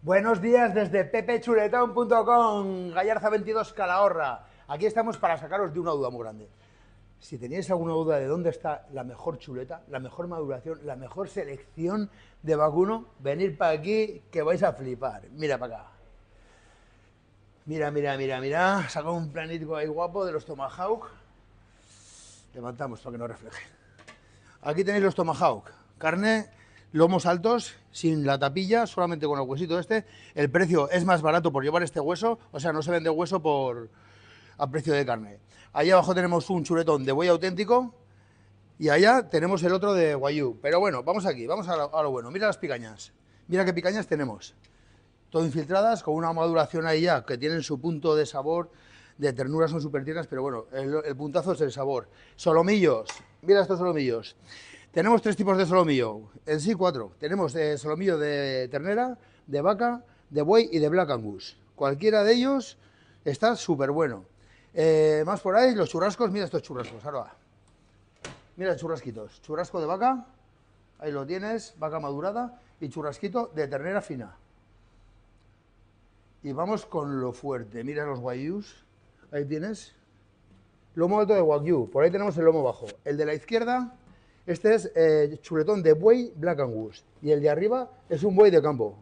Buenos días desde pepechuletón.com, Gallarza22 Calahorra. Aquí estamos para sacaros de una duda muy grande. Si tenéis alguna duda de dónde está la mejor chuleta, la mejor maduración, la mejor selección de vacuno, venid para aquí que vais a flipar. Mira para acá. Mira, mira, mira, mira. sacamos un planito ahí guapo de los Tomahawk. Levantamos para que no refleje. Aquí tenéis los Tomahawk. Carne lomos altos, sin la tapilla, solamente con el huesito este. El precio es más barato por llevar este hueso, o sea, no se vende hueso por a precio de carne. Allá abajo tenemos un chuletón de buey auténtico y allá tenemos el otro de guayú. Pero bueno, vamos aquí, vamos a lo, bueno. Mira las picañas, mira qué picañas tenemos. Todo infiltradas, con una maduración ahí ya, que tienen su punto de sabor, de ternura, son súper tiernas, pero bueno, el, el puntazo es el sabor. Solomillos, mira estos solomillos. Tenemos tres tipos de solomillo, en sí cuatro. Tenemos eh, solomillo de ternera, de vaca, de buey y de black angus. Cualquiera de ellos está súper bueno. Eh, más por ahí, los churrascos, mira estos churrascos, ahora. Mira churrasquitos, churrasco de vaca, ahí lo tienes, vaca madurada y churrasquito de ternera fina. Y vamos con lo fuerte, mira los guayus, ahí tienes. Lomo alto de wagyu, por ahí tenemos el lomo bajo. El de la izquierda este es el eh, chuletón de buey Black Angus y el de arriba es un buey de campo.